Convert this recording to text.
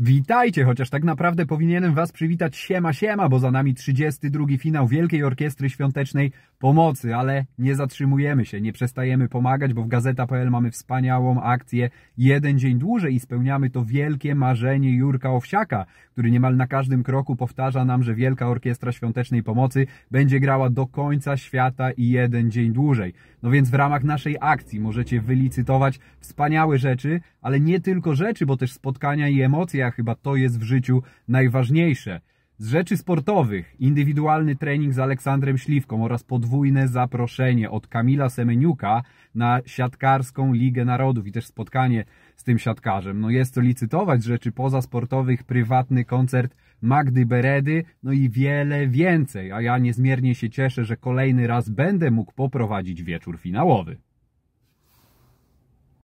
Witajcie, chociaż tak naprawdę powinienem Was przywitać siema siema, bo za nami 32 finał Wielkiej Orkiestry Świątecznej Pomocy, ale nie zatrzymujemy się, nie przestajemy pomagać, bo w Gazeta.pl mamy wspaniałą akcję Jeden Dzień Dłużej i spełniamy to wielkie marzenie Jurka Owsiaka, który niemal na każdym kroku powtarza nam, że Wielka Orkiestra Świątecznej Pomocy będzie grała do końca świata i jeden dzień dłużej. No więc w ramach naszej akcji możecie wylicytować wspaniałe rzeczy, ale nie tylko rzeczy, bo też spotkania i emocje, a chyba to jest w życiu najważniejsze. Z rzeczy sportowych indywidualny trening z Aleksandrem Śliwką oraz podwójne zaproszenie od Kamila Semeniuka na siatkarską Ligę Narodów i też spotkanie z tym siatkarzem. No jest to licytować z rzeczy pozasportowych, prywatny koncert Magdy Beredy, no i wiele więcej. A ja niezmiernie się cieszę, że kolejny raz będę mógł poprowadzić wieczór finałowy.